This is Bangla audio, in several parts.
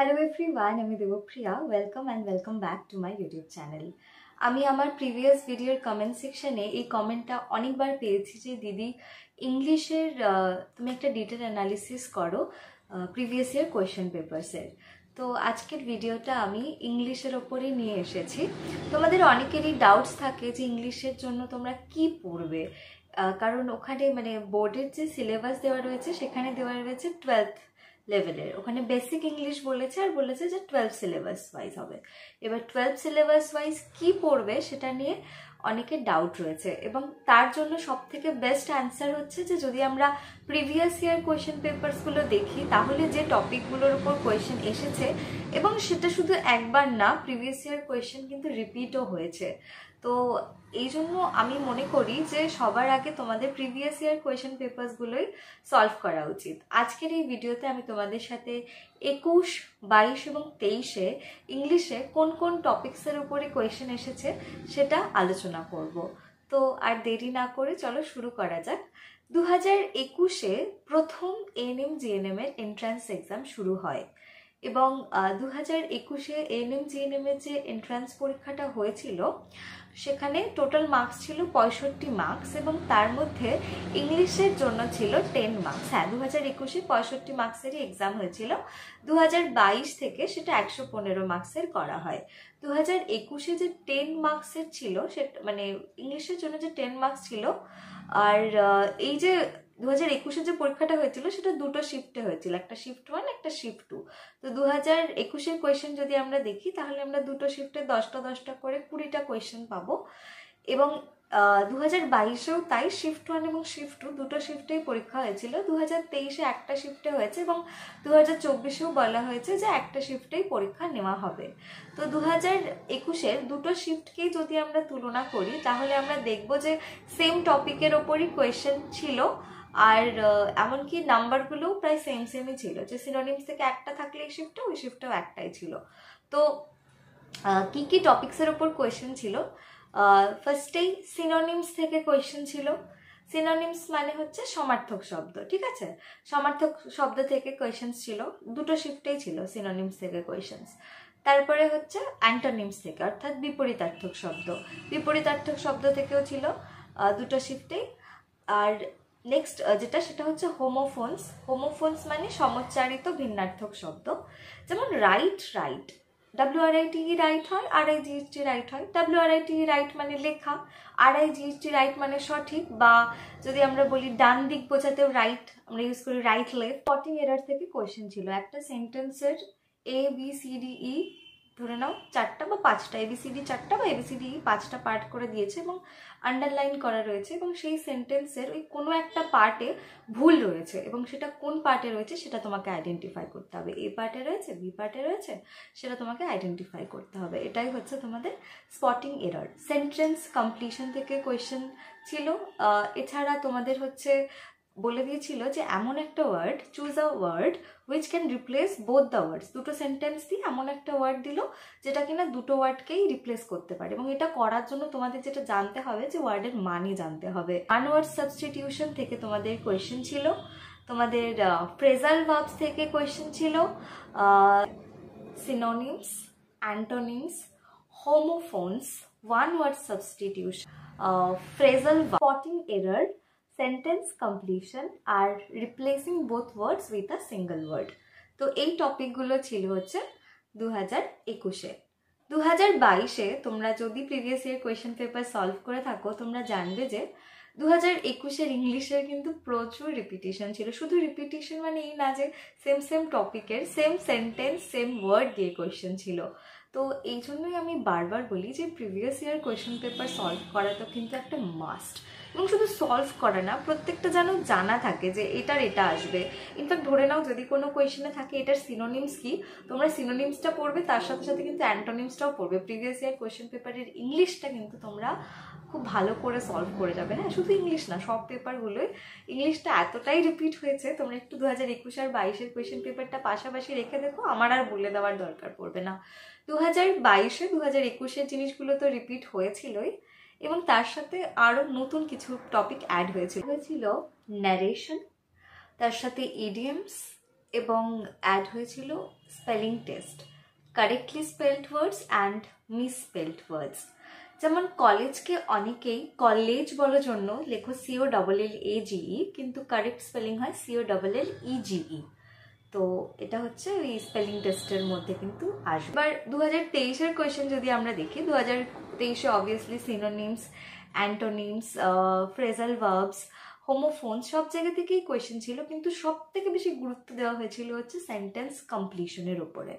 হ্যালো ওয়ান আমি Debpriya welcome and welcome back to my YouTube channel আমি আমার প্রিভিয়াস ভিডিওর কমেন্ট সেকশনে এই কমেন্টটা অনেকবার পেয়েছি যে দিদি ইংলিশের তুমি একটা ডিটেল অ্যানালিসিস করো প্রিভিয়াস ইয়ার কোয়েশ্চেন পেপার্সের তো আজকের ভিডিওটা আমি ইংলিশের ওপরে নিয়ে এসেছি তোমাদের অনেকেরই ডাউটস থাকে যে ইংলিশের জন্য তোমরা কি পড়বে কারণ ওখানে মানে বোর্ডের যে সিলেবাস দেওয়া রয়েছে সেখানে দেওয়া রয়েছে টুয়েলথ লেভেলের ওখানে বেসিক ইংলিশ বলেছে আর বলেছে যে টুয়েলভ সিলেবাস ওয়াইজ হবে এবার টুয়েলভ সিলেবাস ওয়াইজ কি পড়বে সেটা নিয়ে অনেকে ডাউট রয়েছে এবং তার জন্য সব থেকে বেস্ট অ্যান্সার হচ্ছে যে যদি আমরা প্রিভিয়াস ইয়ার কোয়েশ্চেন পেপারসগুলো দেখি তাহলে যে টপিকগুলোর উপর কোয়েশ্চেন এসেছে এবং সেটা শুধু একবার না প্রিভিয়াস ইয়ার কোয়েশ্চেন কিন্তু রিপিটও হয়েছে তো এই জন্য আমি মনে করি যে সবার আগে তোমাদের প্রিভিয়াস ইয়ার কোয়েশন পেপারসগুলোই সলভ করা উচিত আজকের এই ভিডিওতে আমি তোমাদের সাথে একুশ বাইশ এবং তেইশে ইংলিশে কোন কোন টপিক্সের উপরে কোয়েশন এসেছে সেটা আলোচনা করব তো আর দেরি না করে চলো শুরু করা যাক দু হাজার একুশে প্রথম এনএম জিএনএম এর এন্ট্রান্স এক্সাম শুরু হয় এবং দু হাজার একুশে এম এর যে এন্ট্রান্স পরীক্ষাটা হয়েছিল সেখানে টোটাল মার্কস ছিল পঁয়ষট্টি মার্কস এবং তার মধ্যে ইংলিশের জন্য ছিল টেন মার্কস হ্যাঁ দু হাজার একুশে পঁয়ষট্টি মার্কসেরই এক্সাম হয়েছিল দু হাজার বাইশ থেকে সেটা একশো পনেরো মার্কসের করা হয় দু হাজার একুশে যে টেন মার্কসের ছিল সে মানে ইংলিশের জন্য যে টেন মার্কস ছিল আর এই যে দু হাজার একুশে যে পরীক্ষাটা হয়েছিল সেটা দুটো শিফটে হয়েছিল একটা শিফট ওয়ান মানে একটা শিফট টু তো দু হাজার একুশের কোয়েশ্চেন যদি আমরা দেখি তাহলে আমরা দুটো শিফটে দশটা দশটা করে কুড়িটা কোয়েশন পাবো এবং দু হাজার বাইশেও তাই শিফট ওয়ান এবং শিফট টু দুটো শিফটেই পরীক্ষা হয়েছিল দু হাজার তেইশে একটা শিফটে হয়েছে এবং দু হাজার চব্বিশেও বলা হয়েছে যে একটা শিফটেই পরীক্ষা নেওয়া হবে তো দু হাজার একুশের দুটো শিফটকেই যদি আমরা তুলনা করি তাহলে আমরা দেখব যে সেম টপিকের ওপরই কোয়েশ্চেন ছিল আর এমনকি নাম্বারগুলোও প্রায় সেম সেমই ছিল যে সিনোনিমস থেকে একটা থাকলে এই শিফটটা ওই শিফটটাও একটাই ছিল তো কি কি টপিক্সের ওপর কোয়েশ্চেন ছিল ফার্স্টেই সিনোনিমস থেকে কোয়েশ্চেন ছিল সিনোনিমস মানে হচ্ছে সমার্থক শব্দ ঠিক আছে সমার্থক শব্দ থেকে কোয়েশনস ছিল দুটো শিফটেই ছিল সিনোনিমস থেকে কোয়েশনস তারপরে হচ্ছে অ্যান্টোনিমস থেকে অর্থাৎ বিপরীতার্থক শব্দ বিপরীতার্থক শব্দ থেকেও ছিল দুটো শিফটেই আর নেক্সট যেটা সেটা হচ্ছে হোমোফোনস হোমোফোনস মানে সমচ্চারিত ভিন্নার্থক শব্দ যেমন right write W R IT write হয় আর আই জিএসটি রাইট হয় ডাব্লিউ আর আইটি রাইট মানে লেখা আর আই জিএসটি রাইট মানে সঠিক বা যদি আমরা বলি ডান দিক বোঝাতেও রাইট আমরা ইউজ করি রাইট লেফট পটিং এরার থেকে কোয়েশ্চেন ছিল একটা সেন্টেন্সের A B C D E ধরে নাও চারটা বা পাঁচটা এবিসিডি চারটা বা এবিসিডি পাঁচটা পার্ট করে দিয়েছে এবং আন্ডারলাইন করা রয়েছে এবং সেই সেন্টেন্সের ওই কোনো একটা পার্টে ভুল রয়েছে এবং সেটা কোন পার্টে রয়েছে সেটা তোমাকে আইডেন্টিফাই করতে হবে এ পার্টে রয়েছে বি পার্টে রয়েছে সেটা তোমাকে আইডেন্টিফাই করতে হবে এটাই হচ্ছে তোমাদের স্পটিং এরর সেন্টেন্স কমপ্লিশন থেকে কোয়েশ্চেন ছিল এছাড়া তোমাদের হচ্ছে বলে দিয়েছিল যে এমন একটা word choose a word which can replace both the words দুটো সেন্টেন্স দিয়ে এমন একটা ওয়ার্ড দিল যেটা কিনা দুটো ওয়ার্ডকেই রিপ্লেস করতে পারে এবং এটা করার জন্য তোমাদের যেটা জানতে হবে যে ওয়ার্ডের মানি জানতে হবে আনওয়ার্ড সাবস্টিটিউশন থেকে তোমাদের কোয়েশ্চেন ছিল তোমাদের ফ্রেজাল ভাবস থেকে কোয়েশ্চেন ছিল synonyms antonyms homophones one word substitution phrasal potting error sentence completion আর replacing both words with a single word তো এই টপিকগুলো ছিল হচ্ছে দু হাজার একুশে দু হাজার বাইশে তোমরা যদি previous year question paper solve করে থাকো তোমরা জানবে যে দু হাজার একুশের ইংলিশের কিন্তু প্রচুর রিপিটিশন ছিল শুধু রিপিটিশন মানে এই না যে সেম সেম টপিকের সেম সেন্টেন্স সেম ওয়ার্ড দিয়ে কোয়েশ্চেন ছিল তো এই জন্যই আমি বারবার বলি যে previous year question paper solve করা তো কিন্তু একটা মাস্ট এবং শুধু সলভ করা না প্রত্যেকটা যেন জানা থাকে যে এটার এটা আসবে ইনফ্যাক্ট ধরে নাও যদি কোনো কোয়েশনে থাকে এটার সিনোনিমস কি তোমরা সিনোনিমসটা পড়বে তার সাথে সাথে কিন্তু অ্যান্টোনিমসটাও পড়বে প্রিভিয়াস ইয়ার কোয়েশন পেপারের ইংলিশটা কিন্তু তোমরা খুব ভালো করে সলভ করে যাবে হ্যাঁ শুধু ইংলিশ না সব পেপারগুলোই ইংলিশটা এতটাই রিপিট হয়েছে তোমরা একটু দু হাজার একুশ আর বাইশের কোয়েশ্চেন পেপারটা পাশাপাশি রেখে দেখো আমার আর বলে দেওয়ার দরকার পড়বে না দু হাজার বাইশে দু হাজার একুশের জিনিসগুলো তো রিপিট হয়েছিলই এবং তার সাথে আরও নতুন কিছু টপিক অ্যাড হয়েছিল হয়েছিল ন্যারেশন তার সাথে ইডিয়ামস এবং অ্যাড হয়েছিল spelling test correctly spelled words and misspelled words যেমন কলেজকে অনেকেই কলেজ বলার জন্য লেখো CO double L A GE কিন্তু কারেক্ট স্পেলিং হয় সিও ডবল এল ইজিই তো এটা হচ্ছে ওই স্পেলিং টেস্টের মধ্যে কিন্তু আসবে এবার দু হাজার তেইশের কোয়েশ্চেন যদি আমরা দেখি দু হাজার তেইশে obviously synonyms antonyms phrasal verbs homophone সব জায়গা থেকেই কোয়েশ্চেন ছিল কিন্তু সব থেকে বেশি গুরুত্ব দেওয়া হয়েছিল হচ্ছে সেন্টেন্স কমপ্লিশনের ওপরে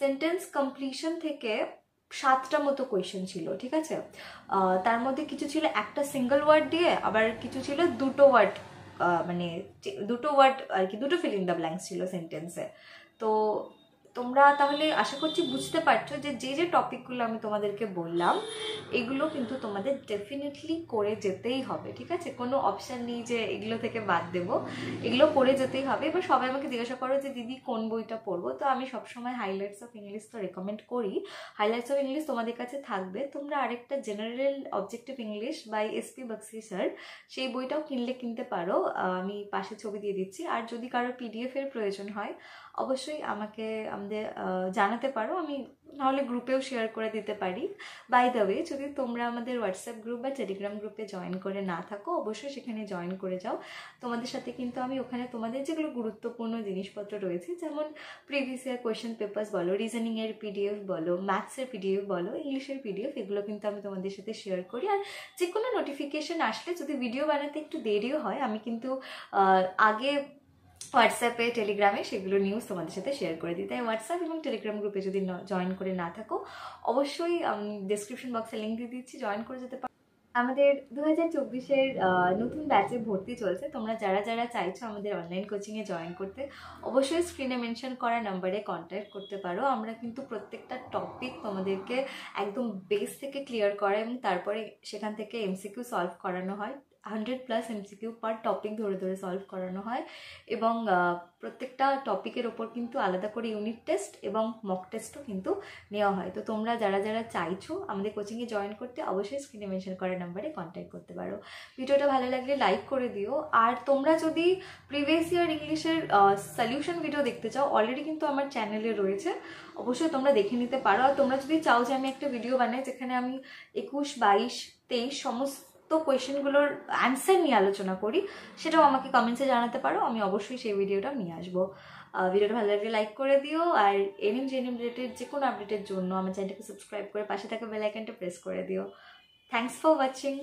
সেন্টেন্স কমপ্লিশন থেকে সাতটা মতো কোয়েশ্চেন ছিল ঠিক আছে তার মধ্যে কিছু ছিল একটা সিঙ্গল ওয়ার্ড দিয়ে আবার কিছু ছিল দুটো ওয়ার্ড মানে দুটো ওয়ার্ড আর কি দুটো ফিল ইন দ্য ব্ল্যাঙ্কস ছিল সেন্টেন্সে তো তোমরা তাহলে আশা করছি বুঝতে পারছো যে যে যে টপিকগুলো আমি তোমাদেরকে বললাম এগুলো কিন্তু তোমাদের ডেফিনেটলি করে যেতেই হবে ঠিক আছে কোনো অপশান নেই যে এগুলো থেকে বাদ দেবো এগুলো করে যেতেই হবে এবার সবাই আমাকে জিজ্ঞাসা করো যে দিদি কোন বইটা পড়বো তো আমি সবসময় হাইলাইটস অফ ইংলিশ তো রেকমেন্ড করি হাইলাইটস অফ ইংলিশ তোমাদের কাছে থাকবে তোমরা আরেকটা general objective English by SP Bakshi sir সেই বইটাও কিনলে কিনতে পারো আমি পাশে ছবি দিয়ে দিচ্ছি আর যদি কারো পিডিএফ এর প্রয়োজন হয় অবশ্যই আমাকে আমাদের জানাতে পারো আমি নাহলে গ্রুপেও শেয়ার করে দিতে পারি বাই দ্য ওয়ে যদি তোমরা আমাদের হোয়াটসঅ্যাপ গ্রুপ বা টেলিগ্রাম গ্রুপে জয়েন করে না থাকো অবশ্যই সেখানে জয়েন করে যাও তোমাদের সাথে কিন্তু আমি ওখানে তোমাদের যেগুলো গুরুত্বপূর্ণ জিনিসপত্র রয়েছে যেমন প্রিভিয়াস ইয়ার কোয়েশ্চেন পেপার্স বলো রিজনিংয়ের পিডিএফ বলো ম্যাথসের পিডিএফ বলো ইংলিশের পিডিএফ এগুলো কিন্তু আমি তোমাদের সাথে শেয়ার করি আর যে কোনো নোটিফিকেশন আসলে যদি ভিডিও বানাতে একটু দেরিও হয় আমি কিন্তু আগে হোয়াটসঅ্যাপে টেলিগ্রামে সেগুলো নিউজ তোমাদের সাথে শেয়ার করে দিই তাই হোয়াটসঅ্যাপ এবং টেলিগ্রাম গ্রুপে যদি জয়েন করে না থাকো অবশ্যই আমি ডিসক্রিপশন বক্সে লিঙ্ক দিয়ে দিচ্ছি জয়েন করে যেতে পারো আমাদের দু হাজার চব্বিশের নতুন ব্যাচে ভর্তি চলছে তোমরা যারা যারা চাইছো আমাদের অনলাইন কোচিংয়ে জয়েন করতে অবশ্যই স্ক্রিনে মেনশন করা নাম্বারে কন্ট্যাক্ট করতে পারো আমরা কিন্তু প্রত্যেকটা টপিক তোমাদেরকে একদম বেস থেকে ক্লিয়ার করা এবং তারপরে সেখান থেকে এমসিকিউ সলভ করানো হয় hundred plus MCQ per topic ধরে ধরে সলভ করানো হয় এবং প্রত্যেকটা টপিকের ওপর কিন্তু আলাদা করে ইউনিট টেস্ট এবং মক টেস্টও কিন্তু নেওয়া হয় তো তোমরা যারা যারা চাইছো আমাদের কোচিংয়ে জয়েন করতে অবশ্যই স্ক্রিনে মেনশন করা নাম্বারে কন্ট্যাক্ট করতে পারো ভিডিওটা ভালো লাগলে লাইক করে দিও আর তোমরা যদি প্রিভিয়াস ইয়ার ইংলিশের সলিউশন ভিডিও দেখতে চাও অলরেডি কিন্তু আমার চ্যানেলে রয়েছে অবশ্যই তোমরা দেখে নিতে পারো আর তোমরা যদি চাও যে আমি একটা ভিডিও বানাই যেখানে আমি একুশ বাইশ তেইশ সমস্ত তো কোয়েশনগুলোর অ্যান্সার নিয়ে আলোচনা করি সেটাও আমাকে কমেন্টসে জানাতে পারো আমি অবশ্যই সেই ভিডিওটা নিয়ে আসবো ভিডিওটা ভালো লাগলে লাইক করে দিও আর এনএম জেনএম রিলেটেড যে কোনো আপডেটের জন্য আমার চ্যানেলটাকে সাবস্ক্রাইব করে পাশে থাকা বেল আইকনটা প্রেস করে দিও থ্যাংকস ফর ওয়াচিং